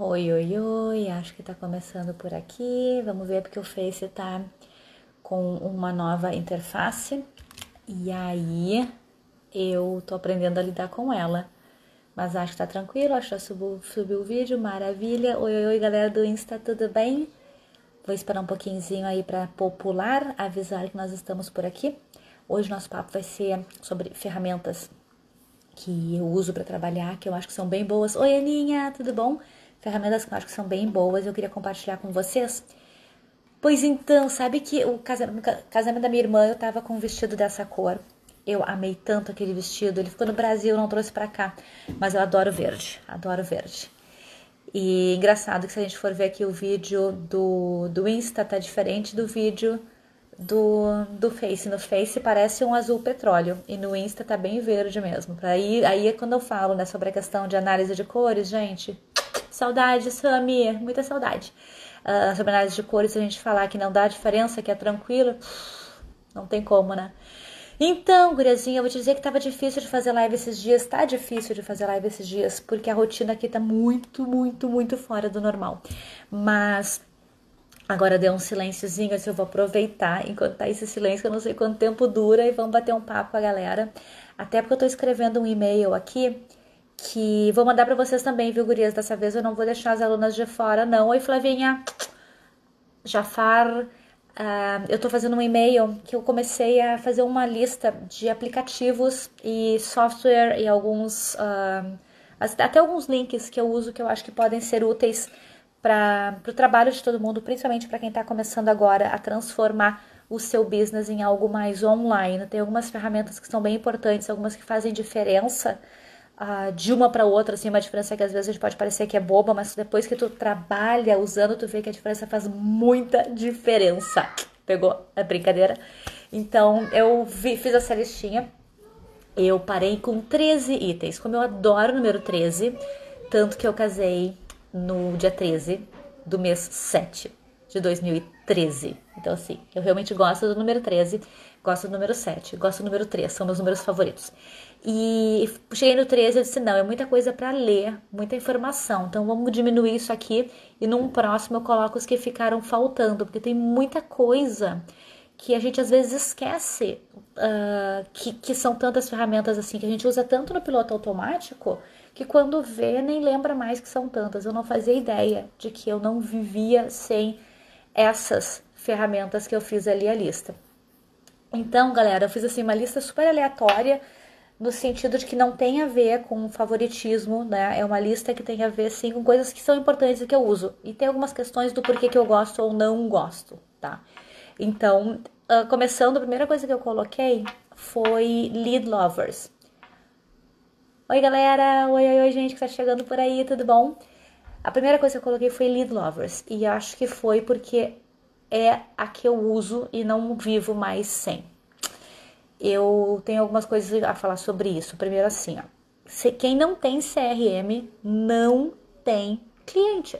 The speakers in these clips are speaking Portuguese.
Oi, oi, oi, acho que tá começando por aqui. Vamos ver porque o Face tá com uma nova interface e aí eu tô aprendendo a lidar com ela. Mas acho que tá tranquilo, acho que já subiu, o vídeo, maravilha. Oi, oi, oi, galera do Insta, tudo bem? Vou esperar um pouquinhozinho aí para popular, avisar que nós estamos por aqui. Hoje nosso papo vai ser sobre ferramentas que eu uso para trabalhar, que eu acho que são bem boas. Oi, Aninha, tudo bom? ferramentas que eu acho que são bem boas eu queria compartilhar com vocês. Pois então, sabe que o casamento, casamento da minha irmã eu tava com um vestido dessa cor. Eu amei tanto aquele vestido. Ele ficou no Brasil, não trouxe para cá. Mas eu adoro verde, adoro verde. E engraçado que se a gente for ver aqui o vídeo do, do Insta, tá diferente do vídeo do, do Face. No Face parece um azul petróleo e no Insta tá bem verde mesmo. Aí, aí é quando eu falo né, sobre a questão de análise de cores, gente. Saudade, Samir, muita saudade. Uh, sobre análise de cores, se a gente falar que não dá diferença, que é tranquilo, não tem como, né? Então, guriazinha, eu vou te dizer que tava difícil de fazer live esses dias, tá difícil de fazer live esses dias, porque a rotina aqui tá muito, muito, muito fora do normal. Mas agora deu um silênciozinho, assim, eu vou aproveitar enquanto tá esse silêncio, que eu não sei quanto tempo dura, e vamos bater um papo com a galera. Até porque eu tô escrevendo um e-mail aqui que vou mandar para vocês também, viu, gurias? Dessa vez eu não vou deixar as alunas de fora, não. Oi, Flavinha. Jafar, uh, eu estou fazendo um e-mail que eu comecei a fazer uma lista de aplicativos e software e alguns, uh, até alguns links que eu uso que eu acho que podem ser úteis para o trabalho de todo mundo, principalmente para quem está começando agora a transformar o seu business em algo mais online. Tem algumas ferramentas que são bem importantes, algumas que fazem diferença de uma para outra, assim, é uma diferença que às vezes pode parecer que é boba, mas depois que tu trabalha usando, tu vê que a diferença faz muita diferença. Pegou? a brincadeira. Então, eu vi, fiz essa listinha. Eu parei com 13 itens. Como eu adoro o número 13, tanto que eu casei no dia 13 do mês 7 de 2013. Então, assim, eu realmente gosto do número 13, gosto do número 7, gosto do número 3, são meus números favoritos. E cheguei no 13 eu disse: não, é muita coisa para ler, muita informação. Então vamos diminuir isso aqui e num próximo eu coloco os que ficaram faltando, porque tem muita coisa que a gente às vezes esquece uh, que, que são tantas ferramentas assim, que a gente usa tanto no piloto automático que quando vê nem lembra mais que são tantas. Eu não fazia ideia de que eu não vivia sem essas ferramentas que eu fiz ali a lista. Então, galera, eu fiz assim uma lista super aleatória no sentido de que não tem a ver com favoritismo, né? É uma lista que tem a ver sim com coisas que são importantes e que eu uso. E tem algumas questões do porquê que eu gosto ou não gosto, tá? Então, uh, começando, a primeira coisa que eu coloquei foi Lead Lovers. Oi, galera! Oi, oi, oi, gente que tá chegando por aí, tudo bom? A primeira coisa que eu coloquei foi Lead Lovers, e acho que foi porque é a que eu uso e não vivo mais sem eu tenho algumas coisas a falar sobre isso. Primeiro, assim, ó, quem não tem CRM não tem cliente.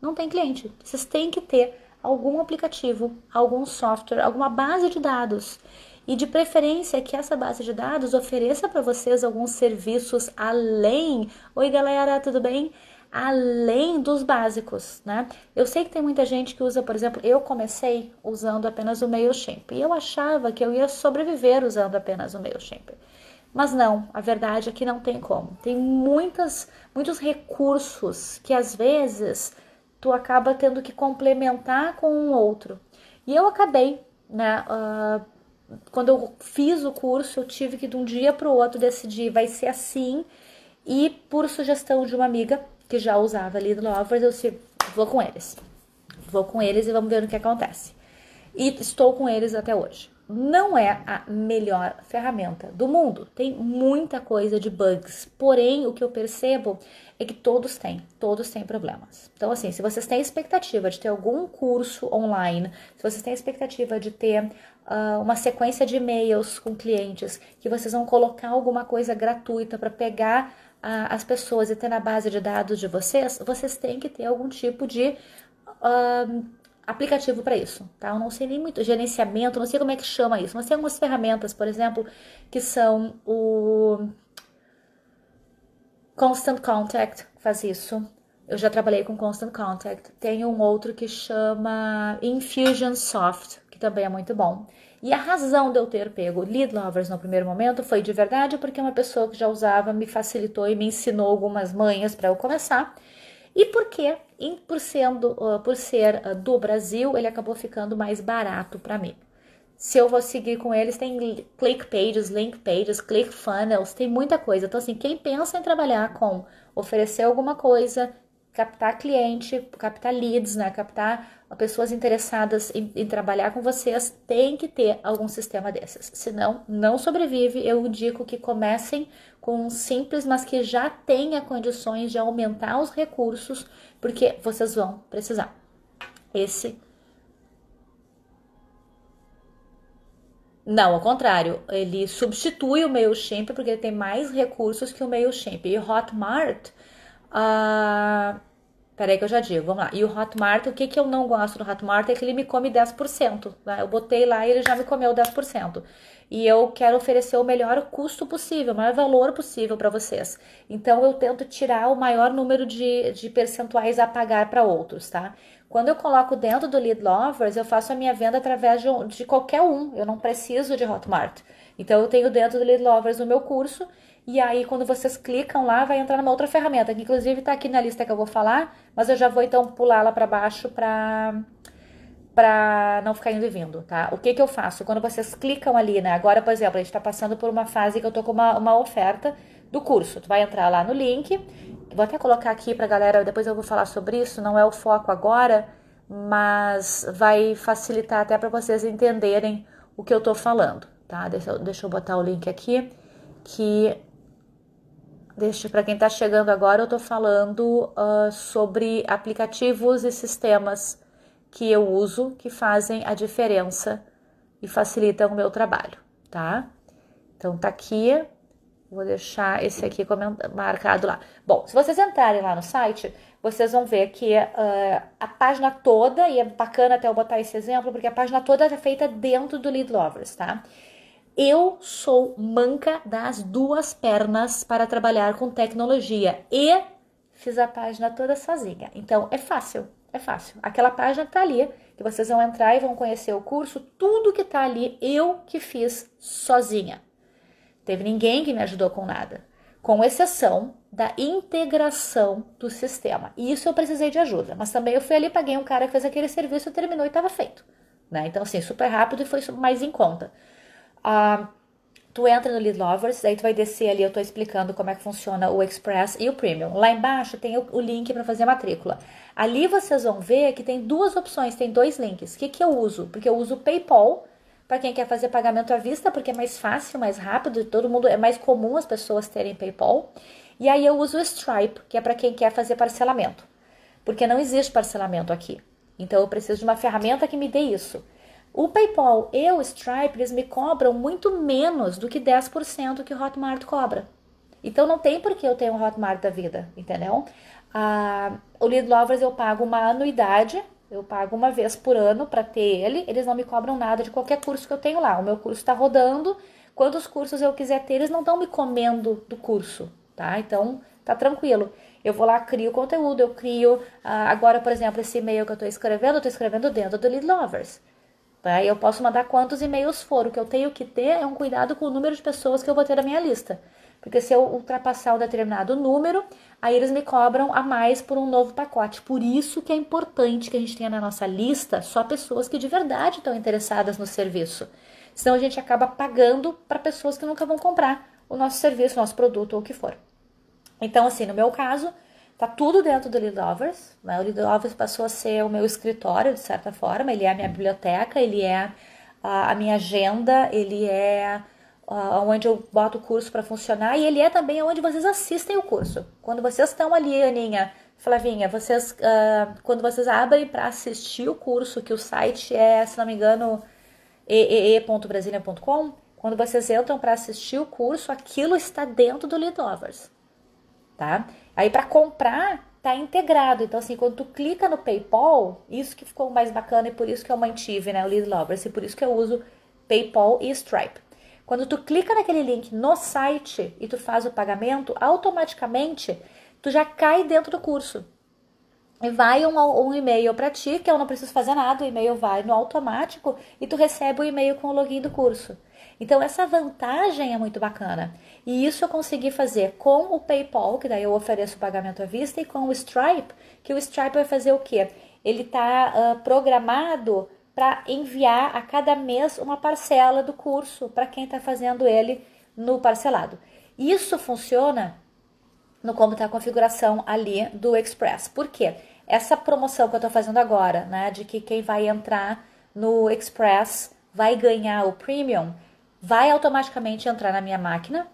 Não tem cliente. Vocês têm que ter algum aplicativo, algum software, alguma base de dados. E de preferência que essa base de dados ofereça para vocês alguns serviços além. Oi, galera, tudo bem? além dos básicos, né? Eu sei que tem muita gente que usa, por exemplo, eu comecei usando apenas o MailChimp e eu achava que eu ia sobreviver usando apenas o MailChimp. Mas não, a verdade é que não tem como. Tem muitas, muitos recursos que às vezes tu acaba tendo que complementar com um outro. E eu acabei, né? Uh, quando eu fiz o curso, eu tive que de um dia para o outro decidir vai ser assim. E por sugestão de uma amiga, que já usava ali do Lovers, eu se vou com eles. Vou com eles e vamos ver o que acontece. E estou com eles até hoje. Não é a melhor ferramenta do mundo. Tem muita coisa de bugs. Porém, o que eu percebo é que todos têm, todos têm problemas. Então, assim, se vocês têm expectativa de ter algum curso online, se vocês têm expectativa de ter uh, uma sequência de e-mails com clientes, que vocês vão colocar alguma coisa gratuita para pegar as pessoas e ter na base de dados de vocês, vocês têm que ter algum tipo de uh, aplicativo para isso, tá? Eu não sei nem muito gerenciamento, não sei como é que chama isso, mas tem algumas ferramentas, por exemplo, que são o Constant Contact, faz isso. Eu já trabalhei com Constant Contact. Tem um outro que chama Infusionsoft, que também é muito bom. E a razão de eu ter pego Lead Lovers no primeiro momento foi de verdade porque uma pessoa que já usava me facilitou e me ensinou algumas manhas para eu começar. E porque, por, sendo, ah, por ser ah, do Brasil, ele acabou ficando mais barato para mim. Se eu vou seguir com eles, tem click pages, link pages, click funnels, tem muita coisa. Então, assim, quem pensa em trabalhar com oferecer alguma coisa, captar cliente, captar leads, né? Captar pessoas interessadas em, em, trabalhar com vocês, tem que ter algum sistema desses. Senão, não sobrevive. Eu indico que comecem com um simples, mas que já tenha condições de aumentar os recursos, porque vocês vão precisar. Esse Não, ao contrário, ele substitui o MailChimp porque ele tem mais recursos que o MailChimp. E o Hotmart, Uh, peraí que eu já digo, vamos lá. E o Hotmart, o que, que eu não gosto do Hotmart é que ele me come 10%. Né? Eu botei lá e ele já me comeu 10%. E eu quero oferecer o melhor custo possível, o maior valor possível para vocês. Então eu tento tirar o maior número de, de percentuais a pagar para outros, tá? Quando eu coloco dentro do Lead Lovers, eu faço a minha venda através de, de qualquer um. Eu não preciso de Hotmart. Então eu tenho dentro do Lead Lovers o meu curso e aí, quando vocês clicam lá, vai entrar numa outra ferramenta, que inclusive está aqui na lista que eu vou falar, mas eu já vou então pular lá para baixo para para não ficar indo e vindo, tá? O que que eu faço? Quando vocês clicam ali, né? Agora, por exemplo, a gente está passando por uma fase que eu tô com uma, uma oferta do curso. Tu vai entrar lá no link, vou até colocar aqui pra galera, depois eu vou falar sobre isso, não é o foco agora, mas vai facilitar até para vocês entenderem o que eu tô falando, tá? Deixa, deixa eu botar o link aqui, que Deixa para quem está chegando agora, eu estou falando uh, sobre aplicativos e sistemas que eu uso que fazem a diferença e facilitam o meu trabalho, tá? Então tá aqui, vou deixar esse aqui marcado lá. Bom, se vocês entrarem lá no site, vocês vão ver que uh, a página toda, e é bacana até eu botar esse exemplo, porque a página toda é feita dentro do Lead Lovers, tá? Eu sou manca das duas pernas para trabalhar com tecnologia e fiz a página toda sozinha. Então é fácil, é fácil. Aquela página tá ali, que vocês vão entrar e vão conhecer o curso, tudo que tá ali eu que fiz sozinha. Teve ninguém que me ajudou com nada, com exceção da integração do sistema. E isso eu precisei de ajuda, mas também eu fui ali, paguei um cara que fez aquele serviço, terminou e estava feito. Né? Então, assim, super rápido e foi mais em conta. Ah, tu entra no Lead Lovers, daí tu vai descer ali, eu estou explicando como é que funciona o Express e o Premium. Lá embaixo tem o, o link para fazer a matrícula. Ali vocês vão ver que tem duas opções, tem dois links. O que, que eu uso? Porque eu uso o PayPal para quem quer fazer pagamento à vista, porque é mais fácil, mais rápido, todo mundo é mais comum as pessoas terem PayPal. E aí eu uso o Stripe, que é para quem quer fazer parcelamento. Porque não existe parcelamento aqui. Então eu preciso de uma ferramenta que me dê isso. O PayPal e o Stripe, eles me cobram muito menos do que 10% que o Hotmart cobra. Então não tem por que eu ter um Hotmart da vida, entendeu? Ah, o Lead Lovers eu pago uma anuidade, eu pago uma vez por ano para ter ele, eles não me cobram nada de qualquer curso que eu tenho lá. O meu curso está rodando, quantos cursos eu quiser ter, eles não estão me comendo do curso, tá? Então tá tranquilo. Eu vou lá, crio conteúdo, eu crio. Ah, agora, por exemplo, esse e-mail que eu estou escrevendo, eu estou escrevendo dentro do Lead Lovers. Tá? Eu posso mandar quantos e-mails for. O que eu tenho que ter é um cuidado com o número de pessoas que eu vou ter na minha lista. Porque se eu ultrapassar um determinado número, aí eles me cobram a mais por um novo pacote. Por isso que é importante que a gente tenha na nossa lista só pessoas que de verdade estão interessadas no serviço. Senão a gente acaba pagando para pessoas que nunca vão comprar o nosso serviço, o nosso produto ou o que for. Então, assim, no meu caso, Tá tudo dentro do Lead né? O Lead passou a ser o meu escritório, de certa forma, ele é a minha uhum. biblioteca, ele é a, minha agenda, ele é onde eu boto o curso para funcionar e ele é também onde vocês assistem o curso. Quando vocês estão ali, Aninha, Flavinha, vocês, uh, quando vocês abrem para assistir o curso, que o site é, se não me engano, eee.brasilia.com, quando vocês entram para assistir o curso, aquilo está dentro do Lead tá? Aí para comprar tá integrado. Então assim, quando tu clica no PayPal, isso que ficou mais bacana e por isso que eu mantive, né, o Lead Lovers, e por isso que eu uso PayPal e Stripe. Quando tu clica naquele link no site e tu faz o pagamento, automaticamente tu já cai dentro do curso vai um, um e-mail para ti, que eu não preciso fazer nada, o e-mail vai no automático e tu recebe o e-mail com o login do curso. Então essa vantagem é muito bacana. E isso eu consegui fazer com o PayPal, que daí eu ofereço o pagamento à vista, e com o Stripe, que o Stripe vai fazer o quê? Ele está uh, ah, programado para enviar a cada mês uma parcela do curso para quem está fazendo ele no parcelado. Isso funciona no como está a configuração ali do Express. Por quê? essa promoção que eu estou fazendo agora, né, de que quem vai entrar no Express vai ganhar o Premium, vai automaticamente entrar na minha máquina.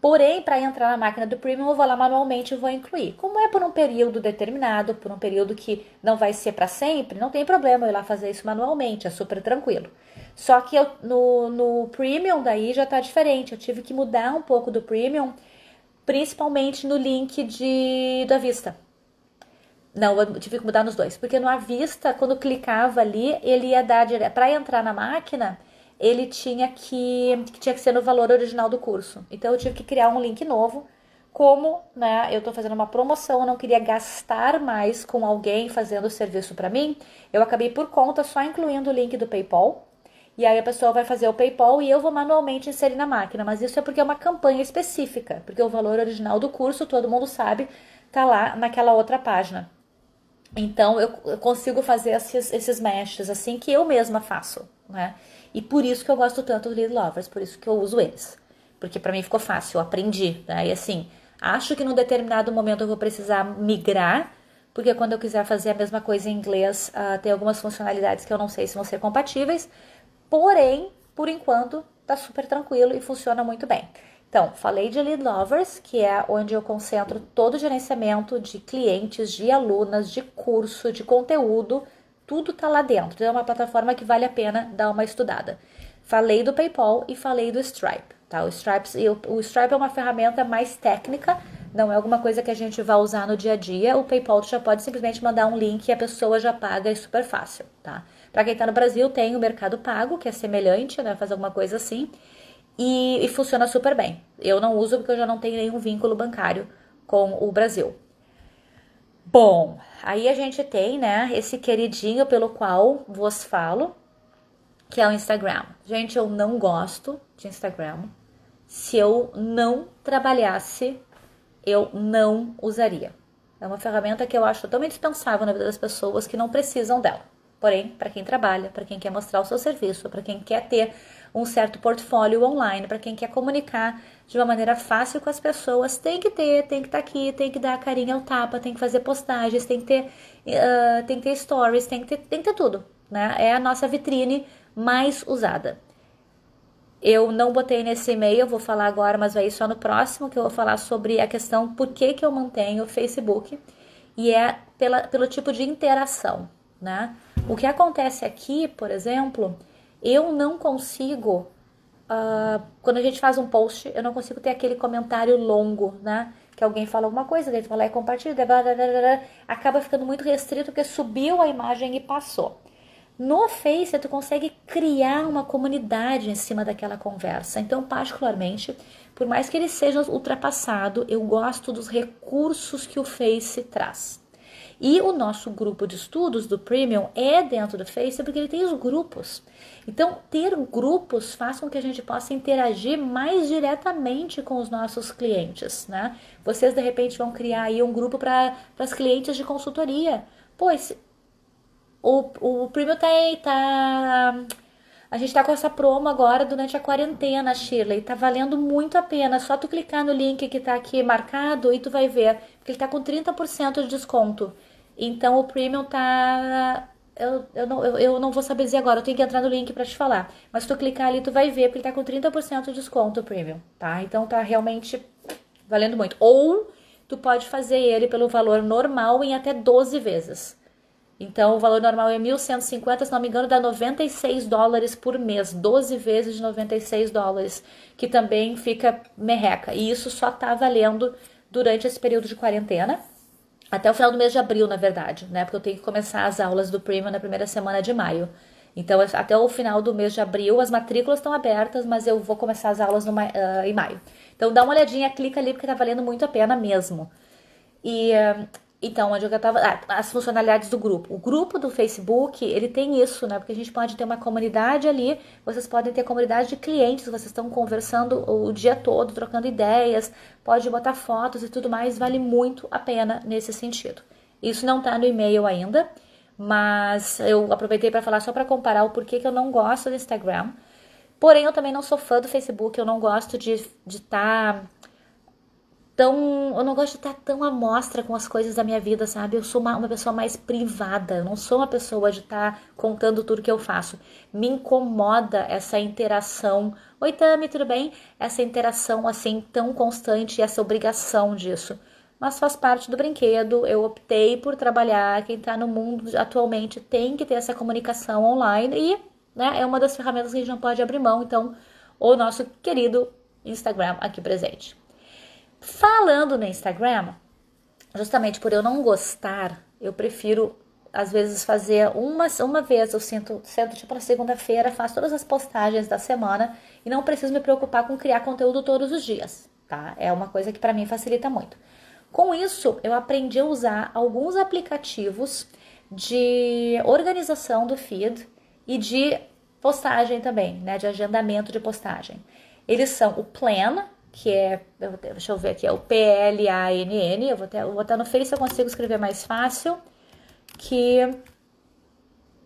Porém, para entrar na máquina do Premium, eu vou lá manualmente e vou incluir. Como é por um período determinado, por um período que não vai ser para sempre, não tem problema eu ir lá fazer isso manualmente, é super tranquilo. Só que eu, no, no Premium daí já está diferente, eu tive que mudar um pouco do Premium, principalmente no link de, da vista. Não, eu tive que mudar nos dois, porque no avista, quando clicava ali, ele ia dar direto. para entrar na máquina, ele tinha que tinha que ser no valor original do curso. Então eu tive que criar um link novo. Como, né, eu estou fazendo uma promoção, eu não queria gastar mais com alguém fazendo o serviço para mim, eu acabei por conta só incluindo o link do PayPal. E aí a pessoa vai fazer o PayPal e eu vou manualmente inserir na máquina, mas isso é porque é uma campanha específica, porque o valor original do curso, todo mundo sabe, tá lá naquela outra página. Então eu, consigo fazer esses, esses meshes assim que eu mesma faço, né? E por isso que eu gosto tanto do Lead Lovers, por isso que eu uso eles. Porque para mim ficou fácil, eu aprendi, né? E assim, acho que num determinado momento eu vou precisar migrar, porque quando eu quiser fazer a mesma coisa em inglês, uh, tem algumas funcionalidades que eu não sei se vão ser compatíveis. Porém, por enquanto, tá super tranquilo e funciona muito bem. Então, falei de Lead Lovers, que é onde eu concentro todo o gerenciamento de clientes, de alunas, de curso, de conteúdo, tudo tá lá dentro. Então, é uma plataforma que vale a pena dar uma estudada. Falei do PayPal e falei do Stripe, tá? O Stripe, o Stripe é uma ferramenta mais técnica, não é alguma coisa que a gente vai usar no dia a dia. O PayPal já pode simplesmente mandar um link e a pessoa já paga, é super fácil, tá? Para quem está no Brasil, tem o Mercado Pago, que é semelhante, né? Faz alguma coisa assim e, e funciona super bem. Eu não uso porque eu já não tenho nenhum vínculo bancário com o Brasil. Bom, aí a gente tem, né, esse queridinho pelo qual vos falo, que é o Instagram. Gente, eu não gosto de Instagram. Se eu não trabalhasse, eu não usaria. É uma ferramenta que eu acho totalmente dispensável na vida das pessoas que não precisam dela. Porém, para quem trabalha, para quem quer mostrar o seu serviço, para quem quer ter um certo portfólio online para quem quer comunicar de uma maneira fácil com as pessoas. Tem que ter, tem que estar tá aqui, tem que dar carinho ao tapa, tem que fazer postagens, tem que ter, uh, tem que ter stories, tem que ter, tem que ter tudo. Né? É a nossa vitrine mais usada. Eu não botei nesse e-mail, vou falar agora, mas vai só no próximo, que eu vou falar sobre a questão por que, que eu mantenho o Facebook. E é pela, pelo tipo de interação, né? O que acontece aqui, por exemplo, eu não consigo, uh, quando a gente faz um post, eu não consigo ter aquele comentário longo, né? Que alguém fala alguma coisa, daí tu vai lá e compartilha, blá, blá, blá, blá, acaba ficando muito restrito porque subiu a imagem e passou. No Face, tu consegue criar uma comunidade em cima daquela conversa. Então, particularmente, por mais que ele seja ultrapassado, eu gosto dos recursos que o Face traz. E o nosso grupo de estudos do Premium é dentro do Face, porque ele tem os grupos. Então, ter grupos faz com que a gente possa interagir mais diretamente com os nossos clientes, né? Vocês, de repente, vão criar aí um grupo para as clientes de consultoria. Pois, o, o Premium tá, tá a gente tá com essa promo agora durante a quarentena, Shirley. Tá valendo muito a pena. só tu clicar no link que tá aqui marcado e tu vai ver. Porque ele tá com 30% de desconto. Então o premium tá. Eu, eu, não, eu, eu não vou saber dizer agora, eu tenho que entrar no link para te falar. Mas se tu clicar ali, tu vai ver, porque ele tá com 30% de desconto o premium, tá? Então tá realmente valendo muito. Ou tu pode fazer ele pelo valor normal em até 12 vezes. Então, o valor normal é 1.150, se não me engano, dá 96 dólares por mês, 12 vezes de 96 dólares, que também fica merreca. E isso só tá valendo durante esse período de quarentena, até o final do mês de abril, na verdade, né? Porque eu tenho que começar as aulas do Premium na primeira semana de maio. Então, é, até o final do mês de abril, as matrículas estão abertas, mas eu vou começar as aulas uh, em maio. Então, dá uma olhadinha, clica ali, porque está valendo muito a pena mesmo. E ah, então, onde eu estava. Ah, as funcionalidades do grupo. O grupo do Facebook, ele tem isso, né? Porque a gente pode ter uma comunidade ali, vocês podem ter comunidade de clientes, vocês estão conversando o dia todo, trocando ideias, pode botar fotos e tudo mais, vale muito a pena nesse sentido. Isso não está no e-mail ainda, mas eu aproveitei para falar só para comparar o porquê que eu não gosto do Instagram. Porém, eu também não sou fã do Facebook, eu não gosto de estar. De tá tão. Eu não gosto de estar tão à mostra com as coisas da minha vida, sabe? Eu sou uma, uma pessoa mais privada, eu não sou uma pessoa de estar contando tudo que eu faço. Me incomoda essa interação. Oi, Tami, tudo bem? Essa interação assim tão constante, e essa obrigação disso. Mas faz parte do brinquedo, eu optei por trabalhar. Quem está no mundo atualmente tem que ter essa comunicação online e né, é uma das ferramentas que a gente não pode abrir mão. Então, o nosso querido Instagram aqui presente. Falando no Instagram, justamente por eu não gostar, eu prefiro às vezes fazer uma, uma vez, eu sinto, sento tipo na segunda-feira, faço todas as postagens da semana e não preciso me preocupar com criar conteúdo todos os dias, tá? É uma coisa que para mim facilita muito. Com isso, eu aprendi a usar alguns aplicativos de organização do feed e de postagem também, né, de agendamento de postagem. Eles são o Plan, que é, deixa eu ver aqui, é o PLANN, eu vou, até, eu vou botar no Face se eu consigo escrever mais fácil, que...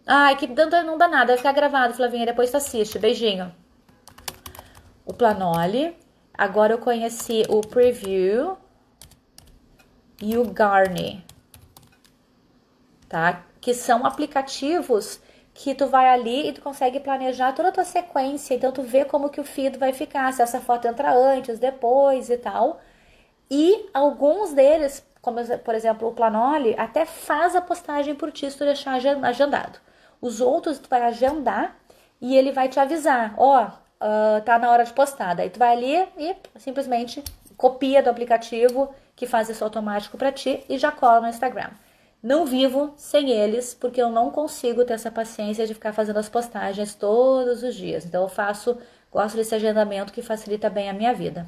Ai, que não dá nada, vai ficar gravado, Flavinha, depois tu assiste, beijinho. O Planoli, agora eu conheci o Preview e o Garni, tá? Que são aplicativos que tu vai ali e tu consegue planejar toda a tua sequência, então tu vê como que o feed vai ficar, se essa foto entra antes, depois e tal. E alguns deles, como por exemplo o Planoli, até faz a postagem por ti se tu deixar agendado. Os outros tu vai agendar e ele vai te avisar, ó, oh, uh, tá na hora de postar. Daí tu vai ali e simplesmente copia do aplicativo que faz isso automático para ti e já cola no Instagram. Não vivo sem eles, porque eu não consigo ter essa paciência de ficar fazendo as postagens todos os dias. Então eu faço, gosto desse agendamento que facilita bem a minha vida.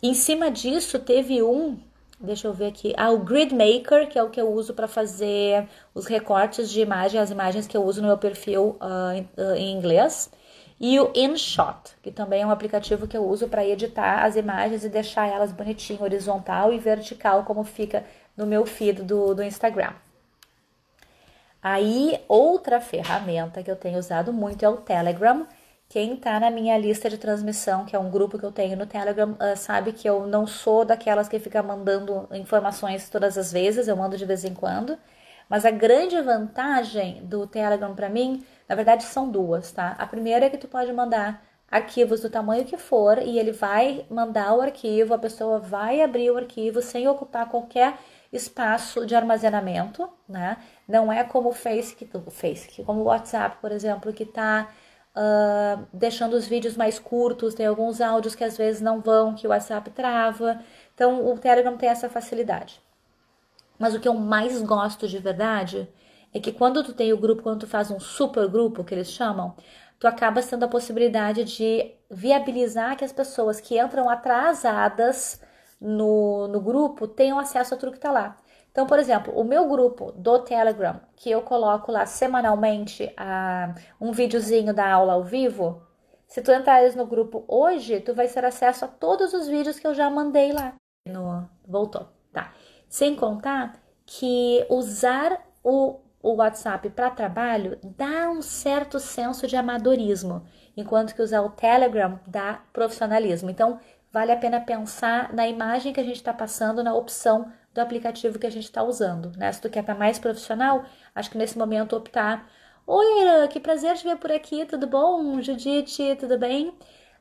Em cima disso, teve um, deixa eu ver aqui, ah, o Grid Maker, que é o que eu uso para fazer os recortes de imagem, as imagens que eu uso no meu perfil uh, em, ah, em inglês. E o InShot, que também é um aplicativo que eu uso para editar as imagens e deixar elas bonitinho, horizontal e vertical, como fica no meu feed do, do Instagram. Aí, outra ferramenta que eu tenho usado muito é o Telegram. Quem está na minha lista de transmissão, que é um grupo que eu tenho no Telegram, ah, sabe que eu não sou daquelas que fica mandando informações todas as vezes, eu mando de vez em quando. Mas a grande vantagem do Telegram para mim, na verdade, são duas, tá? A primeira é que tu pode mandar arquivos do tamanho que for e ele vai mandar o arquivo, a pessoa vai abrir o arquivo sem ocupar qualquer espaço de armazenamento, né? Não é como o Face, Face, como o WhatsApp, por exemplo, que está uh, ah, deixando os vídeos mais curtos, tem alguns áudios que às vezes não vão, que o WhatsApp trava. Então, o Telegram tem essa facilidade. Mas o que eu mais gosto de verdade é que quando tu tem o grupo, quando tu faz um super grupo, que eles chamam, tu acaba sendo a possibilidade de viabilizar que as pessoas que entram atrasadas no, no grupo tenham acesso a tudo que está lá. Então, por exemplo, o meu grupo do Telegram, que eu coloco lá semanalmente a, um videozinho da aula ao vivo, se tu entrares no grupo hoje, tu vai ter acesso a todos os vídeos que eu já mandei lá. No, voltou, tá? Sem contar que usar o, o WhatsApp para trabalho dá um certo senso de amadorismo, enquanto que usar o Telegram dá profissionalismo. Então, vale a pena pensar na imagem que a gente está passando, na opção do aplicativo que a gente está usando. Né? Se tu quer estar tá mais profissional, acho que nesse momento optar. Oi, Ira, que prazer te ver por aqui, tudo bom? Judite, tudo bem?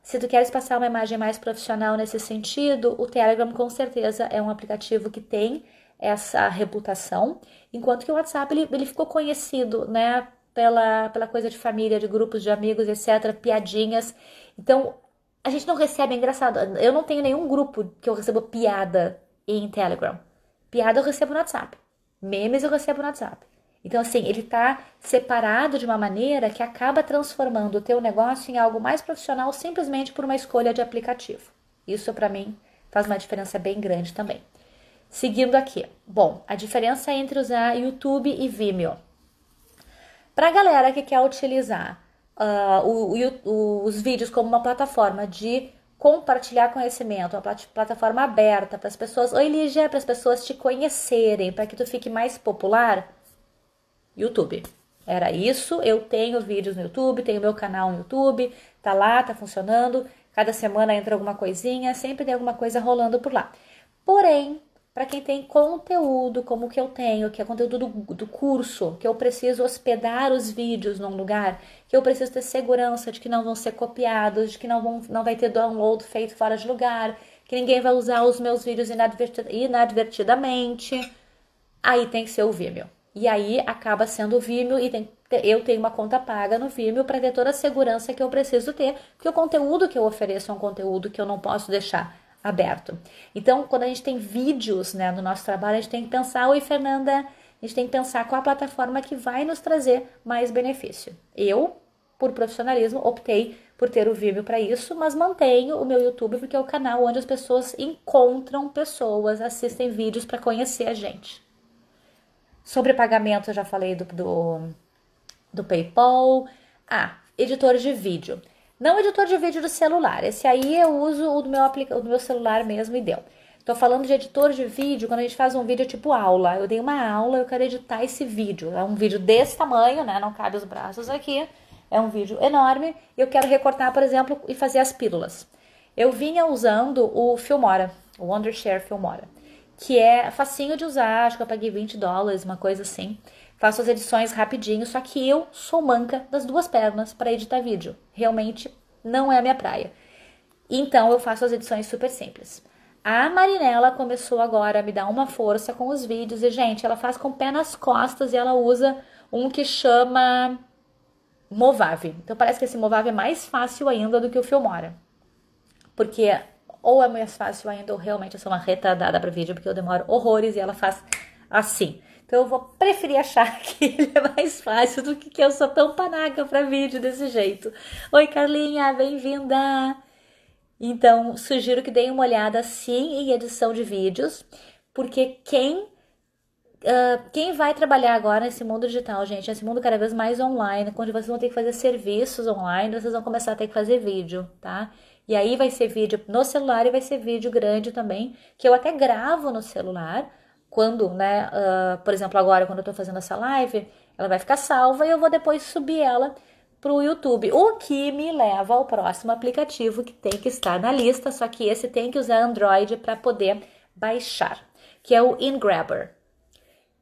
Se tu queres passar uma imagem mais profissional nesse sentido, o Telegram com certeza é um aplicativo que tem essa reputação, enquanto que o WhatsApp ele, ele ficou conhecido, né, pela, pela coisa de família, de grupos de amigos, etc., piadinhas. Então, a gente não recebe, é engraçado. Eu não tenho nenhum grupo que eu recebo piada em Telegram. Piada eu recebo no WhatsApp. Memes eu recebo no WhatsApp. Então, assim, ele tá separado de uma maneira que acaba transformando o teu negócio em algo mais profissional simplesmente por uma escolha de aplicativo. Isso, para mim, faz uma diferença bem grande também. Seguindo aqui. Bom, a diferença entre usar YouTube e Vimeo. Para a galera que quer utilizar uh, o, o, os vídeos como uma plataforma de compartilhar conhecimento, uma plat plataforma aberta para as pessoas, ou eleger é para as pessoas te conhecerem, para que tu fique mais popular? YouTube. Era isso. Eu tenho vídeos no YouTube, tenho meu canal no YouTube, tá lá, tá funcionando. Cada semana entra alguma coisinha, sempre tem alguma coisa rolando por lá. Porém, para quem tem conteúdo como o que eu tenho, que é conteúdo do, do curso, que eu preciso hospedar os vídeos num lugar, que eu preciso ter segurança de que não vão ser copiados, de que não, vão, não vai ter download feito fora de lugar, que ninguém vai usar os meus vídeos inadvertidamente. Aí tem que ser o Vimeo. E aí acaba sendo o Vimeo e tem, eu tenho uma conta paga no Vimeo para ter toda a segurança que eu preciso ter, porque o conteúdo que eu ofereço é um conteúdo que eu não posso deixar aberto. Então, quando a gente tem vídeos né, do nosso trabalho, a gente tem que pensar, oi Fernanda, a gente tem que pensar qual a plataforma que vai nos trazer mais benefício. Eu, por profissionalismo, optei por ter o Vimeo para isso, mas mantenho o meu YouTube porque é o canal onde as pessoas encontram pessoas, assistem vídeos para conhecer a gente. Sobre pagamento, eu já falei do, do, do PayPal. Ah, editor de vídeo. Não editor de vídeo do celular. Esse aí eu uso o do meu, aplica... o do meu celular mesmo e deu. Tô falando de editor de vídeo, quando a gente faz um vídeo tipo aula. Eu dei uma aula, eu quero editar esse vídeo. É um vídeo desse tamanho, né? Não cabe os braços aqui. É um vídeo enorme. Eu quero recortar, por exemplo, e fazer as pílulas. Eu vinha usando o Filmora, o Wondershare Filmora, que é facinho de usar, acho que eu paguei 20 dólares, uma coisa assim. Faço as edições rapidinho, só que eu sou manca das duas pernas para editar vídeo. Realmente não é a minha praia. Então eu faço as edições super simples. A Marinela começou agora a me dar uma força com os vídeos e gente, ela faz com o pé nas costas e ela usa um que chama Movave. Então parece que esse Movave é mais fácil ainda do que o Filmora. Porque ou é mais fácil ainda ou realmente eu sou uma retardada para vídeo porque eu demoro horrores e ela faz assim. Então eu vou preferir achar que ele é mais fácil do que que eu sou tão panaca para vídeo desse jeito. Oi, Carlinha, bem-vinda! Então, sugiro que deem uma olhada sim em edição de vídeos, porque quem Uh, quem vai trabalhar agora nesse mundo digital, gente, nesse mundo cada vez mais online, quando vocês vão ter que fazer serviços online, vocês vão começar a ter que fazer vídeo, tá? E aí vai ser vídeo no celular e vai ser vídeo grande também, que eu até gravo no celular, quando, né, uh, por exemplo, agora quando eu tô fazendo essa live, ela vai ficar salva e eu vou depois subir ela pro YouTube, o que me leva ao próximo aplicativo que tem que estar na lista, só que esse tem que usar Android para poder baixar, que é o InGrabber.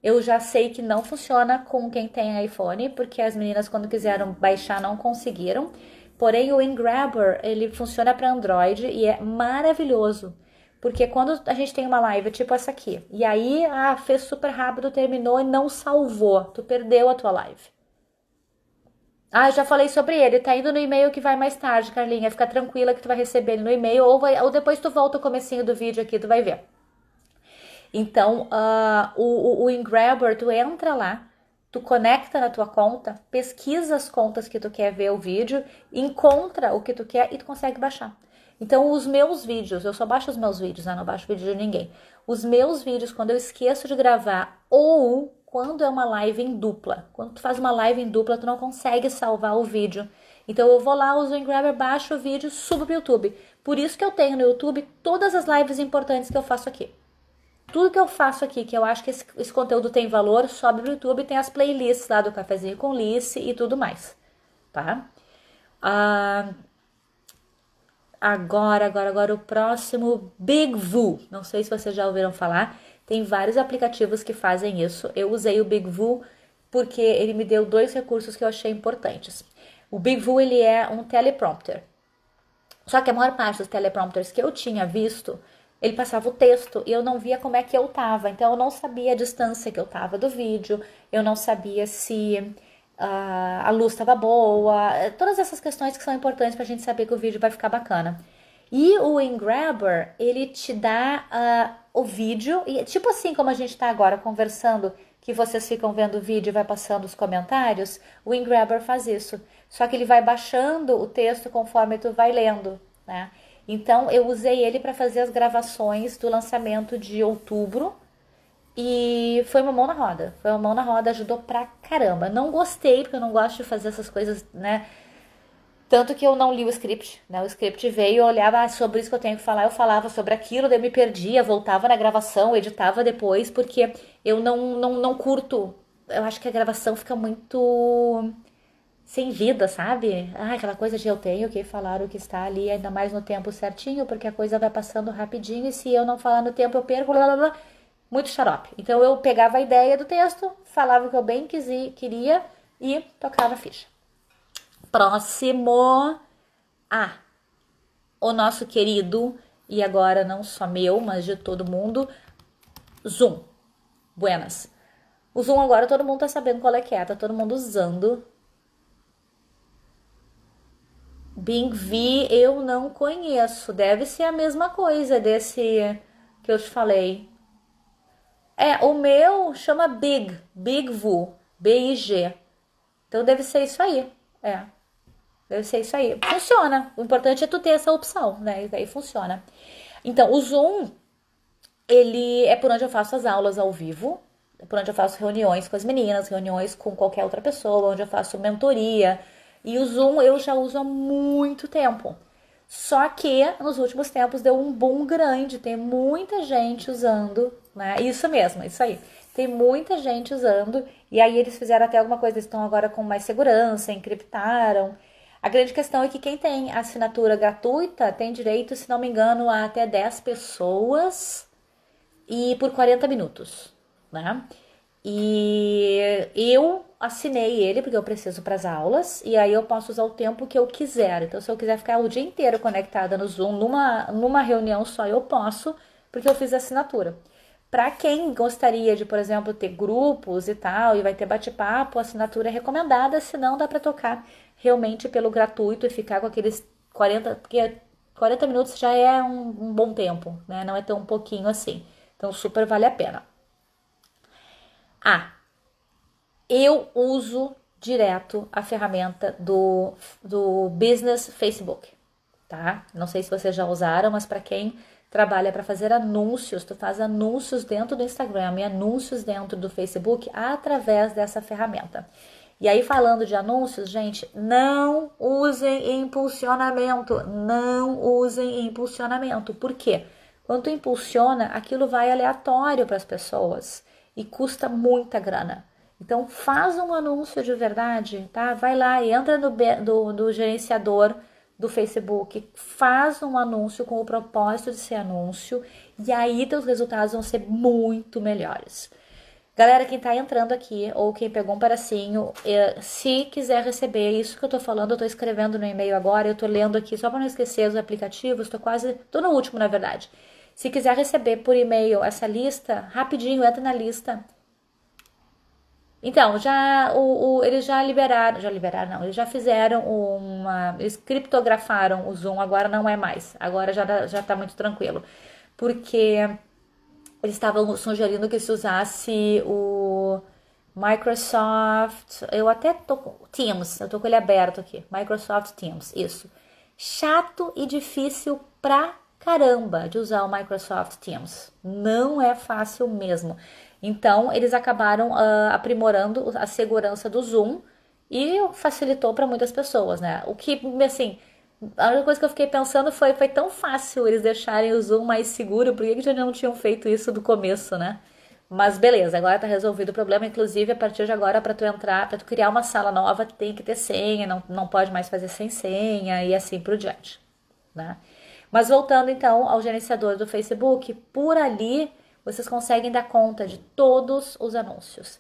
Eu já sei que não funciona com quem tem iPhone, porque as meninas quando quiseram baixar não conseguiram. Porém, o InGrabber, ele funciona para Android e é maravilhoso. Porque quando a gente tem uma live tipo essa aqui, e aí, ah, fez super rápido, terminou e não salvou, tu perdeu a tua live. Ah, já falei sobre ele, tá indo no e-mail que vai mais tarde, Carlinha, fica tranquila que tu vai receber ele no e-mail, ou, vai, ou depois tu volta o comecinho do vídeo aqui, tu vai ver. Então, uh, o, o, o InGrabber, tu entra lá, tu conecta na tua conta, pesquisa as contas que tu quer ver o vídeo, encontra o que tu quer e tu consegue baixar. Então, os meus vídeos, eu só baixo os meus vídeos, né? não baixo vídeo de ninguém. Os meus vídeos, quando eu esqueço de gravar, ou quando é uma live em dupla. Quando tu faz uma live em dupla, tu não consegue salvar o vídeo. Então eu vou lá, uso o InGrabber, baixo o vídeo, subo para o YouTube. Por isso que eu tenho no YouTube todas as lives importantes que eu faço aqui. Tudo que eu faço aqui, que eu acho que esse, esse conteúdo tem valor, sobe pro YouTube, tem as playlists lá do Cafezinho com Lice e tudo mais, tá? Ah... Uh agora, agora, agora o próximo Big Vu. Não sei se vocês já ouviram falar, tem vários aplicativos que fazem isso. Eu usei o Big Vu porque ele me deu dois recursos que eu achei importantes. O Big Vu ele é um teleprompter. Só que a maior parte dos teleprompters que eu tinha visto, ele passava o texto e eu não via como é que eu tava. Então eu não sabia a distância que eu tava do vídeo, eu não sabia se ah, a, luz estava boa, eh, todas essas questões que são importantes para a gente saber que o vídeo vai ficar bacana. E o InGrabber, ele te dá uh, o vídeo, e tipo assim como a gente está agora conversando, que vocês ficam vendo o vídeo e vai passando os comentários, o InGrabber faz isso. Só que ele vai baixando o texto conforme tu vai lendo, né? Então eu usei ele para fazer as gravações do lançamento de outubro e foi uma mão na roda. Foi uma mão na roda, ajudou pra caramba. Não gostei, porque eu não gosto de fazer essas coisas, né? Tanto que eu não li o script, né? O script veio, eu olhava ah, é sobre isso que eu tenho que falar, eu falava sobre aquilo, daí eu me perdia, voltava na gravação, editava depois, porque eu não, não, não curto. Eu acho que a gravação fica muito sem vida, sabe? Ah, aquela coisa de eu tenho que falar o que está ali, ainda mais no tempo certinho, porque a coisa vai passando rapidinho e se eu não falar no tempo eu perco, blá blá blá muito xarope. Então eu pegava a ideia do texto, falava o que eu bem quisi, queria e tocava a ficha. Próximo a o nosso querido e agora não só meu, mas de todo mundo, Zoom. Buenas. O Zoom agora todo mundo tá sabendo qual é que é, tá todo mundo usando. Bing V eu não conheço, deve ser a mesma coisa desse que eu te falei, é, o meu chama Big, Big Vu, B-I-G. Então deve ser isso aí. É. Deve ser isso aí. Funciona. O importante é tu ter essa opção, né? E daí funciona. Então, o Zoom, ele é por onde eu faço as aulas ao vivo, é por onde eu faço reuniões com as meninas, reuniões com qualquer outra pessoa, onde eu faço mentoria. E o Zoom eu já uso há muito tempo. Só que nos últimos tempos deu um boom grande, tem muita gente usando né? Isso mesmo, isso aí. Tem muita gente usando, e aí eles fizeram até alguma coisa, eles estão agora com mais segurança, encriptaram. A grande questão é que quem tem assinatura gratuita tem direito, se não me engano, a até 10 pessoas e por 40 minutos, né? E eu assinei ele porque eu preciso para as aulas e aí eu posso usar o tempo que eu quiser. Então, se eu quiser ficar o dia inteiro conectada no Zoom numa, numa reunião só, eu posso, porque eu fiz a assinatura. Para quem gostaria de, por exemplo, ter grupos e tal, e vai ter bate-papo, assinatura é recomendada, senão dá para tocar realmente pelo gratuito e ficar com aqueles 40, porque 40 minutos já é um, um bom tempo, né? Não é tão pouquinho assim. Então super vale a pena. Ah, eu uso direto a ferramenta do, do Business Facebook, tá? Não sei se vocês já usaram, mas para quem trabalha para fazer anúncios, tu faz anúncios dentro do Instagram e anúncios dentro do Facebook através dessa ferramenta. E aí, falando de anúncios, gente, não usem impulsionamento. Não usem impulsionamento. Por quê? Quando tu impulsiona, aquilo vai aleatório para as pessoas e custa muita grana. Então, faz um anúncio de verdade, tá? Vai lá, entra no, do, do gerenciador do Facebook, faz um anúncio com o propósito de ser anúncio e aí teus resultados vão ser muito melhores. Galera, quem tá entrando aqui ou quem pegou um paracinho, eh, se quiser receber isso que eu tô falando, eu tô escrevendo no e-mail agora, eu tô lendo aqui só para não esquecer os aplicativos, tô quase, tô no último na verdade. Se quiser receber por e-mail essa lista, rapidinho entra na lista então, já o, o, eles já liberaram, já liberaram, não, eles já fizeram uma. Eles criptografaram o Zoom, agora não é mais. Agora já, já tá muito tranquilo. Porque eles estavam sugerindo que se usasse o Microsoft. Eu até tô com. Teams, eu tô com ele aberto aqui. Microsoft Teams, isso. Chato e difícil pra caramba de usar o Microsoft Teams. Não é fácil mesmo. Então, eles acabaram uh, aprimorando a segurança do Zoom e facilitou para muitas pessoas, né? O que, assim, a única coisa que eu fiquei pensando foi, foi tão fácil eles deixarem o Zoom mais seguro, por que, que já não tinham feito isso do começo, né? Mas beleza, agora tá resolvido o problema, inclusive a partir de agora para tu entrar, para tu criar uma sala nova, tem que ter senha, não, não pode mais fazer sem senha e assim por diante, né? Mas voltando então ao gerenciador do Facebook, por ali vocês conseguem dar conta de todos os anúncios.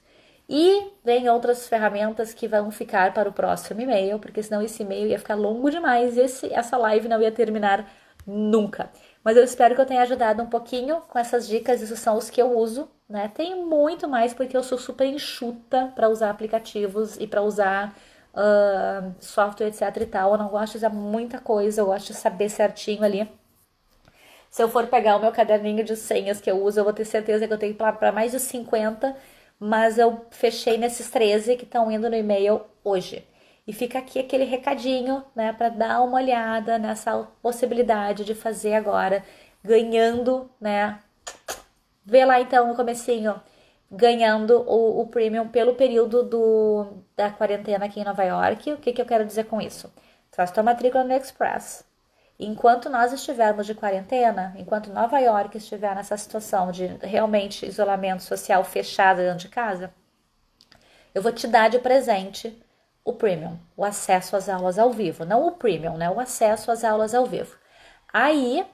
E vem outras ferramentas que vão ficar para o próximo e-mail, porque senão esse e-mail ia ficar longo demais e esse, essa live não ia terminar nunca. Mas eu espero que eu tenha ajudado um pouquinho com essas dicas, isso são os que eu uso, né? Tem muito mais porque eu sou super enxuta para usar aplicativos e para usar uh, software, etc e tal. Eu não gosto de usar muita coisa, eu gosto de saber certinho ali se eu for pegar o meu caderninho de senhas que eu uso, eu vou ter certeza que eu tenho para mais de 50, mas eu fechei nesses 13 que estão indo no e-mail hoje. E fica aqui aquele recadinho, né, para dar uma olhada nessa possibilidade de fazer agora, ganhando, né? Vê lá então no comecinho, ganhando o, o premium pelo período do, da quarentena aqui em Nova York. O que, que eu quero dizer com isso? Traz tua matrícula no Express enquanto nós estivermos de quarentena, enquanto Nova York estiver nessa situação de realmente isolamento social fechado dentro de casa, eu vou te dar de presente o premium, o acesso às aulas ao vivo, não o premium, né? O acesso às aulas ao vivo. Aí,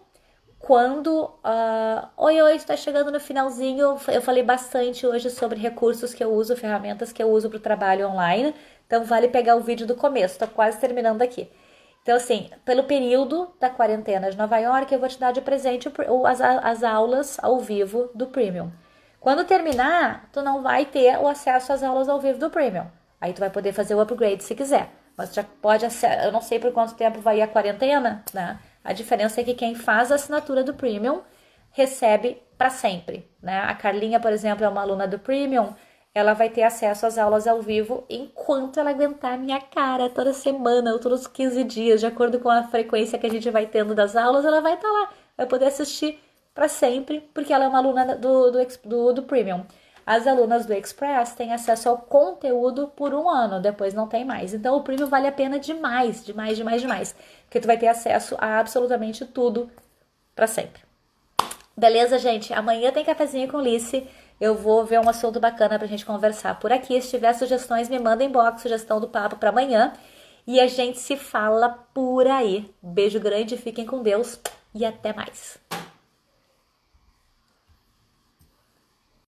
quando uh, oi oi está chegando no finalzinho, eu falei bastante hoje sobre recursos que eu uso, ferramentas que eu uso para o trabalho online. Então vale pegar o vídeo do começo. Estou quase terminando aqui. Então, assim, pelo período da quarentena de Nova York, eu vou te dar de presente as, as aulas ao vivo do Premium. Quando terminar, tu não vai ter o acesso às aulas ao vivo do Premium. Aí tu vai poder fazer o upgrade se quiser. Mas já pode, eu não sei por quanto tempo vai a quarentena, né? A diferença é que quem faz a assinatura do Premium recebe para sempre, né? A Carlinha, por exemplo, é uma aluna do Premium, ela vai ter acesso às aulas ao vivo enquanto ela aguentar a minha cara toda semana ou todos os 15 dias, de acordo com a frequência que a gente vai tendo das aulas, ela vai estar tá lá, vai poder assistir para sempre, porque ela é uma aluna do, do, do, do Premium. As alunas do Express têm acesso ao conteúdo por um ano, depois não tem mais. Então o Premium vale a pena demais, demais, demais, demais, porque tu vai ter acesso a absolutamente tudo para sempre. Beleza, gente? Amanhã tem cafezinho com Lice eu vou ver um assunto bacana para a gente conversar por aqui. Se tiver sugestões, me manda inbox, sugestão do papo para amanhã. E a gente se fala por aí. Beijo grande, fiquem com Deus e até mais.